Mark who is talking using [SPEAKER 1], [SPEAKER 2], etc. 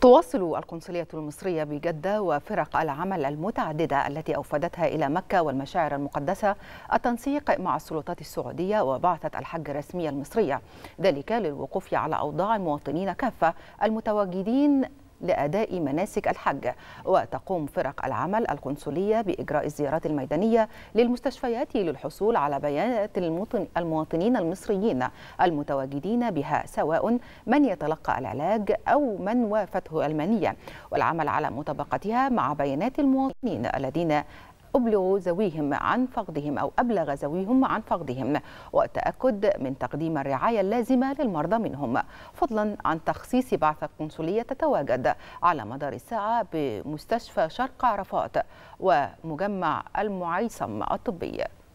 [SPEAKER 1] تواصل القنصلية المصرية بجدة وفرق العمل المتعددة التي أوفدتها إلى مكة والمشاعر المقدسة التنسيق مع السلطات السعودية وبعثة الحج الرسمية المصرية ذلك للوقوف على أوضاع المواطنين كافة المتواجدين لأداء مناسك الحج وتقوم فرق العمل القنصلية بإجراء الزيارات الميدانية للمستشفيات للحصول على بيانات المواطنين المصريين المتواجدين بها سواء من يتلقى العلاج أو من وافته المنية والعمل على مطابقتها مع بيانات المواطنين الذين أبلغ زويهم عن فقدهم أو أبلغ ذويهم عن فقدهم والتأكد من تقديم الرعاية اللازمة للمرضى منهم فضلا عن تخصيص بعثة قنصلية تتواجد على مدار الساعة بمستشفى شرق عرفات ومجمع المعيصم الطبي